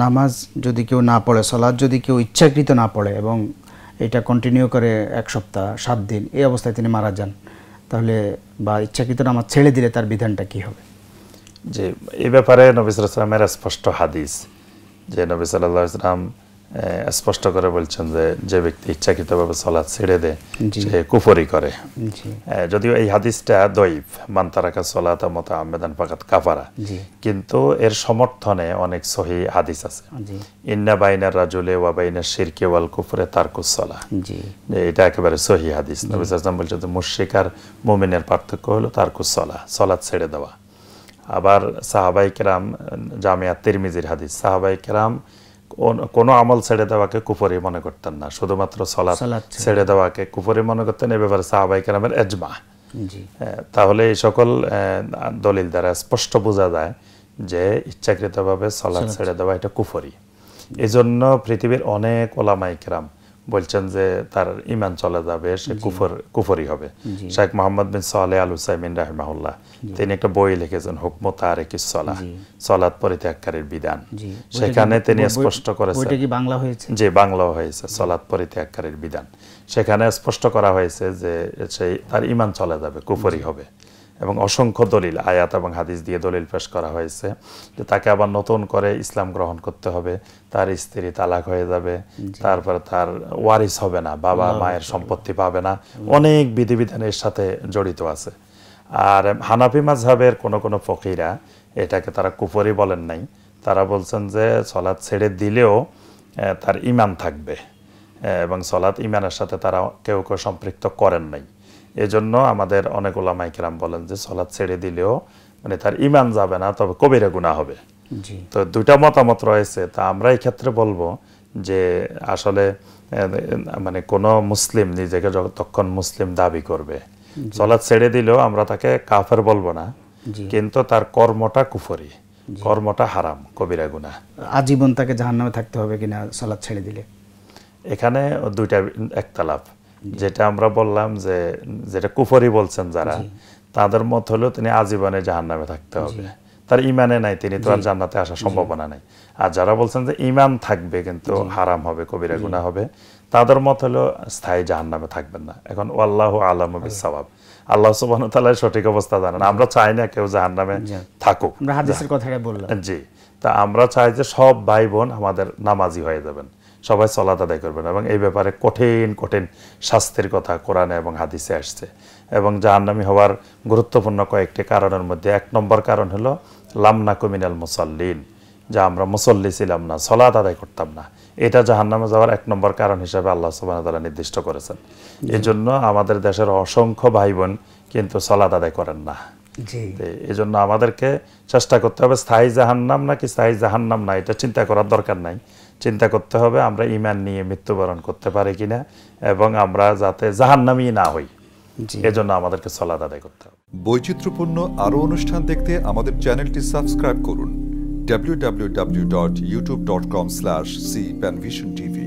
নামাজ যদি কেউ না পড়ে সলাদ যদি কেউ ইচ্ছাকৃত না পড়ে এবং এটা কন্টিনিউ করে এক সপ্তাহ সাত দিন এই অবস্থায় তিনি মারা যান তাহলে বা ইচ্ছাকৃত নামাজ ছেড়ে দিলে তার বিধানটা কি হবে যে এ ব্যাপারে নবী সালামের স্পষ্ট হাদিস যে নবী সাল্লাহ ইসলাম স্পষ্ট করে বলছেন যে যে ব্যক্তি ইচ্ছাকৃতভাবে সলাৎ ছেড়ে দেয় সে কুফরি করে যদিও এই হাদিসটা দৈব মান্তারাকা সলাত মত আমেদান পাকাত কাফারা কিন্তু এর সমর্থনে অনেক সহি হাদিস আছে ইন্না বাইনার রাজুলে ওয়া বাইনার শিরকে ওয়াল কুফরে তার কুসলা এটা একেবারে সহি হাদিস নবী সাল্লাম বলছেন যে মুশরিক আর মুমিনের পার্থক্য হলো তার কুসলা সলাৎ ছেড়ে দেওয়া আবার সাহাবাই কেরাম জামিয়া তিরমিজির হাদিস সাহাবাই কেরাম কোনো আমল ছেড়ে দেওয়াকে কুপুরি মনে করতেন না শুধুমাত্র সলাৎ ছেড়ে দেওয়াকে কুপুরি মনে করতেন এ ব্যাপারে সাহাবাই কেরামের এজমা তাহলে এই সকল দলিল দ্বারা স্পষ্ট বোঝা যায় যে ইচ্ছাকৃতভাবে সলা ছেড়ে দেওয়া এটা কুফরি এজন্য পৃথিবীর অনেক ওলামাই কেরাম বলছেন যে তার ইমান চলে যাবে সে কুফর কুফরি হবে শেখ মোহাম্মদ বিন সালে আল হুসাইমিন রাহিমাহুল্লাহ তিনি একটা বই লিখেছেন হুকম তারেক সলা সলাদ পরিত্যাগকারীর বিধান সেখানে তিনি স্পষ্ট করেছেন বাংলা হয়েছে যে বাংলা হয়েছে সলাদ পরিত্যাগকারীর বিধান সেখানে স্পষ্ট করা হয়েছে যে সেই তার ইমান চলে যাবে কুফরি হবে এবং অসংখ্য দলিল আয়াত এবং হাদিস দিয়ে দলিল পেশ করা হয়েছে যে তাকে আবার নতুন করে ইসলাম গ্রহণ করতে হবে তার স্ত্রী তালাক হয়ে যাবে তারপরে তার ওয়ারিস হবে না বাবা মায়ের সম্পত্তি পাবে না অনেক বিধিবিধানের সাথে জড়িত আছে আর হানাফি মাঝহাবের কোনো কোনো ফকিরা এটাকে তারা কুপরি বলেন নাই তারা বলছেন যে সলাদ ছেড়ে দিলেও তার ইমান থাকবে এবং সলাদ ইমানের সাথে তারা কেউ কেউ সম্পৃক্ত করেন নাই এজন্য আমাদের অনেক কেরাম বলেন যে সলাদ ছেড়ে দিলেও মানে তার ইমান যাবে না তবে কবিরা গুণা হবে তো দুইটা মতামত রয়েছে তা আমরা এই ক্ষেত্রে বলবো যে আসলে মানে কোনো মুসলিম নিজেকে তখন মুসলিম দাবি করবে সলাদ ছেড়ে দিলেও আমরা তাকে কাফের বলবো না কিন্তু তার কর্মটা কুফরি কর্মটা হারাম কবিরা গুণা আজীবন তাকে জাহান্নামে থাকতে হবে কিনা সলাদ ছেড়ে দিলে এখানে দুইটা একতালাভ যেটা আমরা বললাম যে যেটা কুফরি বলছেন যারা তাদের মত হলেও তিনি আজীবনে জাহান নামে থাকতে হবে তার ইমানে নাই তিনি তো আর জান্নাতে আসার সম্ভাবনা নাই আর যারা বলছেন যে ইমান থাকবে কিন্তু হারাম হবে কবিরা গুণা হবে তাদের মত হলেও স্থায়ী জাহান নামে থাকবেন না এখন আল্লাহ আলম সবাব আল্লাহ সুবাহ তাল্লাহ সঠিক অবস্থা জানেন আমরা চাই না কেউ জাহান নামে থাকুক কথাটা বললাম জি তা আমরা চাই যে সব ভাই বোন আমাদের নামাজি হয়ে যাবেন সবাই সলাত আদায় করবেন এবং এই ব্যাপারে কঠিন কঠিন শাস্তির কথা কোরআনে এবং হাদিসে আসছে এবং জাহান্নামি হওয়ার গুরুত্বপূর্ণ কয়েকটি কারণের মধ্যে এক নম্বর কারণ হলো লামনা কুমিনাল মুসল্লিন যা আমরা মুসল্লি ছিলাম না সলাত আদায় করতাম না এটা জাহান্নামে যাওয়ার এক নম্বর কারণ হিসাবে আল্লাহ সুবাহ তারা নির্দিষ্ট করেছেন এজন্য আমাদের দেশের অসংখ্য ভাই বোন কিন্তু সলাত আদায় করেন না এজন্য আমাদেরকে চেষ্টা করতে হবে স্থায়ী জাহান্নাম নাকি স্থায়ী জাহান্নাম না এটা চিন্তা করার দরকার নাই চিন্তা করতে হবে আমরা ইমান নিয়ে মৃত্যুবরণ করতে পারি কিনা এবং আমরা যাতে জাহান্নামই না হই এজন্য আমাদেরকে সলাদ আদায় করতে হবে বৈচিত্র্যপূর্ণ আরও অনুষ্ঠান দেখতে আমাদের চ্যানেলটি সাবস্ক্রাইব করুন ডট ডট ইউটিউব কম সি প্যানভিশন টিভি